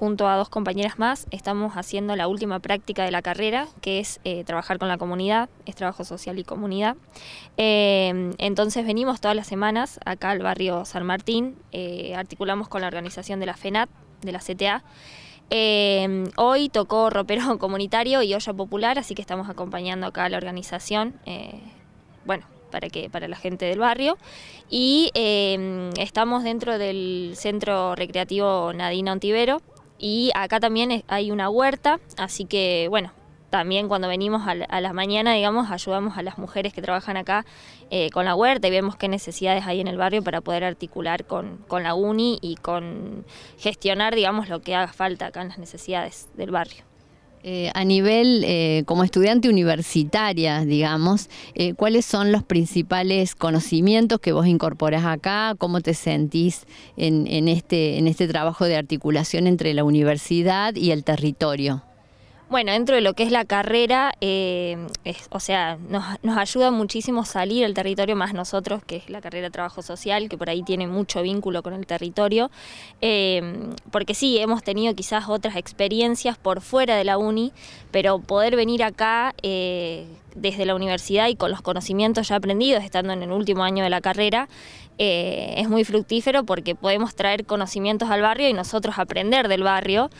junto a dos compañeras más, estamos haciendo la última práctica de la carrera, que es eh, trabajar con la comunidad, es trabajo social y comunidad. Eh, entonces venimos todas las semanas acá al barrio San Martín, eh, articulamos con la organización de la FENAT, de la CTA. hoy tocó ropero comunitario y olla popular, así que estamos acompañando acá la organización. bueno, para, que, para la gente del barrio. Y estamos dentro del Centro Recreativo Nadina Ontivero, y acá también hay una huerta, así que bueno, también cuando venimos a la, mañanas mañana, digamos, ayudamos a las mujeres que trabajan acá eh, con la huerta y vemos qué necesidades hay en el barrio para poder articular con, con la UNI y con gestionar, digamos, lo que haga falta acá en las necesidades del barrio. Eh, a nivel, eh, como estudiante universitaria, digamos, eh, ¿cuáles son los principales conocimientos que vos incorporás acá? ¿Cómo te sentís en, este, en este trabajo de articulación entre la universidad y el territorio? Bueno, dentro de lo que es la carrera, eh, o sea, nos, ayuda muchísimo salir al territorio, más nosotros, que es la carrera de trabajo social, que por ahí tiene mucho vínculo con el territorio, eh, porque sí, hemos tenido quizás otras experiencias por fuera de la uni, pero poder venir acá eh, desde la universidad y con los conocimientos ya aprendidos, estando en el último año de la carrera, es muy fructífero porque podemos traer conocimientos al barrio y nosotros aprender del barrio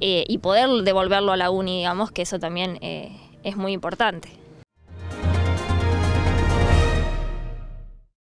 eh, y poder devolverlo a la uni, digamos, que eso también eh, es muy importante.